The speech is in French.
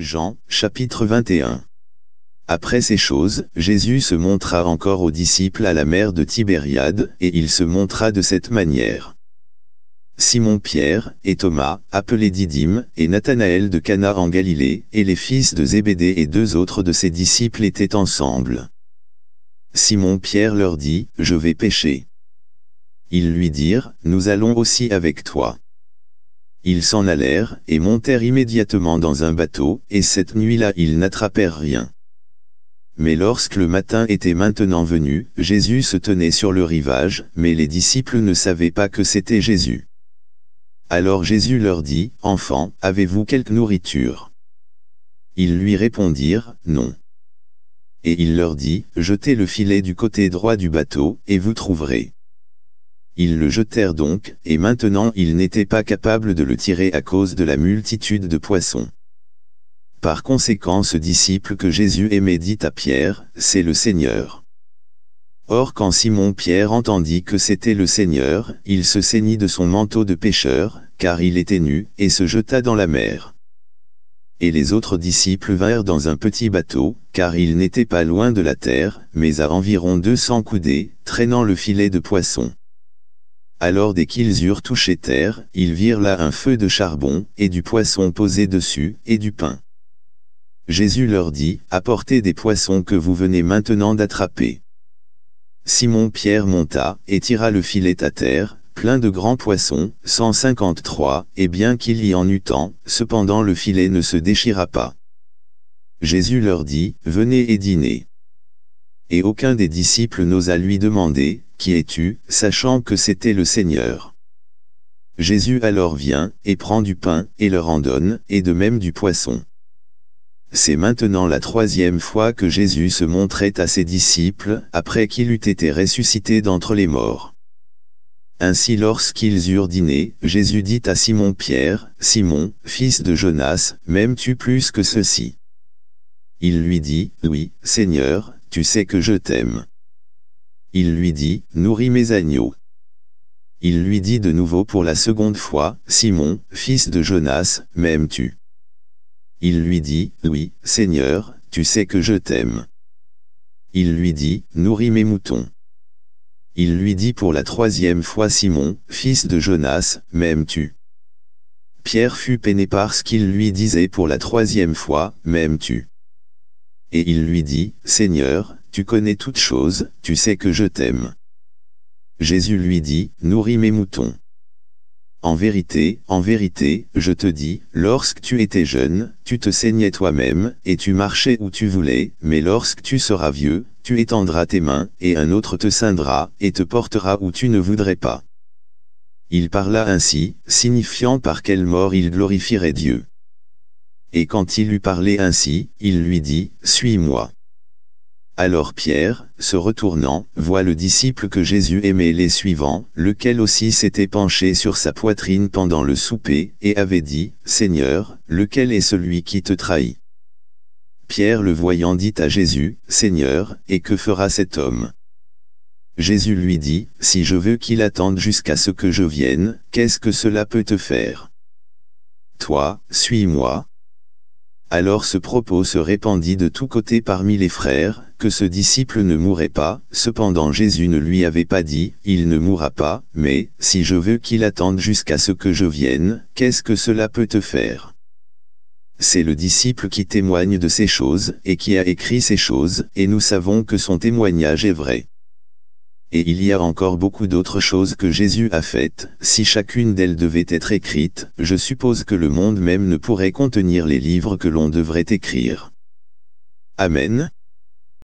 Jean, chapitre 21. Après ces choses, Jésus se montra encore aux disciples à la mer de Tibériade, et il se montra de cette manière. Simon-Pierre, et Thomas, appelé Didyme, et Nathanaël de Cana en Galilée, et les fils de Zébédée et deux autres de ses disciples étaient ensemble. Simon-Pierre leur dit, « Je vais pêcher. » Ils lui dirent, « Nous allons aussi avec toi. » Ils s'en allèrent et montèrent immédiatement dans un bateau, et cette nuit-là ils n'attrapèrent rien. Mais lorsque le matin était maintenant venu, Jésus se tenait sur le rivage, mais les disciples ne savaient pas que c'était Jésus. Alors Jésus leur dit, « Enfants, avez-vous quelque nourriture ?» Ils lui répondirent, « Non. » Et il leur dit, « Jetez le filet du côté droit du bateau, et vous trouverez. » Ils le jetèrent donc, et maintenant ils n'étaient pas capables de le tirer à cause de la multitude de poissons. Par conséquent ce disciple que Jésus aimait dit à Pierre, c'est le Seigneur. Or quand Simon-Pierre entendit que c'était le Seigneur, il se saignit de son manteau de pêcheur, car il était nu, et se jeta dans la mer. Et les autres disciples vinrent dans un petit bateau, car ils n'étaient pas loin de la terre, mais à environ deux cents coudées, traînant le filet de poissons. Alors dès qu'ils eurent touché terre, ils virent là un feu de charbon, et du poisson posé dessus, et du pain. Jésus leur dit, Apportez des poissons que vous venez maintenant d'attraper. Simon-Pierre monta, et tira le filet à terre, plein de grands poissons, 153, et bien qu'il y en eût tant, cependant le filet ne se déchira pas. Jésus leur dit, Venez et dînez et aucun des disciples n'osa lui demander, Qui es-tu, sachant que c'était le Seigneur. Jésus alors vient, et prend du pain, et leur en donne, et de même du poisson. C'est maintenant la troisième fois que Jésus se montrait à ses disciples, après qu'il eût été ressuscité d'entre les morts. Ainsi lorsqu'ils eurent dîné, Jésus dit à Simon-Pierre, « Simon, fils de Jonas, m'aimes-tu plus que ceci ?» Il lui dit, « Oui, Seigneur, tu sais que je t'aime. Il lui dit, nourris mes agneaux. Il lui dit de nouveau pour la seconde fois, Simon, fils de Jonas, m'aimes-tu Il lui dit, oui, Seigneur, tu sais que je t'aime. Il lui dit, nourris mes moutons. Il lui dit pour la troisième fois Simon, fils de Jonas, m'aimes-tu Pierre fut peiné par ce qu'il lui disait pour la troisième fois, m'aimes-tu et il lui dit, Seigneur, tu connais toutes choses, tu sais que je t'aime. Jésus lui dit, nourris mes moutons. En vérité, en vérité, je te dis, lorsque tu étais jeune, tu te saignais toi-même, et tu marchais où tu voulais, mais lorsque tu seras vieux, tu étendras tes mains, et un autre te ceindra, et te portera où tu ne voudrais pas. Il parla ainsi, signifiant par quelle mort il glorifierait Dieu. Et quand il eut parlé ainsi, il lui dit, Suis-moi. Alors Pierre, se retournant, voit le disciple que Jésus aimait les suivants, lequel aussi s'était penché sur sa poitrine pendant le souper, et avait dit, Seigneur, lequel est celui qui te trahit Pierre le voyant dit à Jésus, Seigneur, et que fera cet homme Jésus lui dit, Si je veux qu'il attende jusqu'à ce que je vienne, qu'est-ce que cela peut te faire Toi, suis-moi, alors ce propos se répandit de tous côtés parmi les frères, que ce disciple ne mourrait pas, cependant Jésus ne lui avait pas dit, il ne mourra pas, mais, si je veux qu'il attende jusqu'à ce que je vienne, qu'est-ce que cela peut te faire C'est le disciple qui témoigne de ces choses, et qui a écrit ces choses, et nous savons que son témoignage est vrai et il y a encore beaucoup d'autres choses que Jésus a faites. Si chacune d'elles devait être écrite, je suppose que le monde même ne pourrait contenir les livres que l'on devrait écrire. Amen.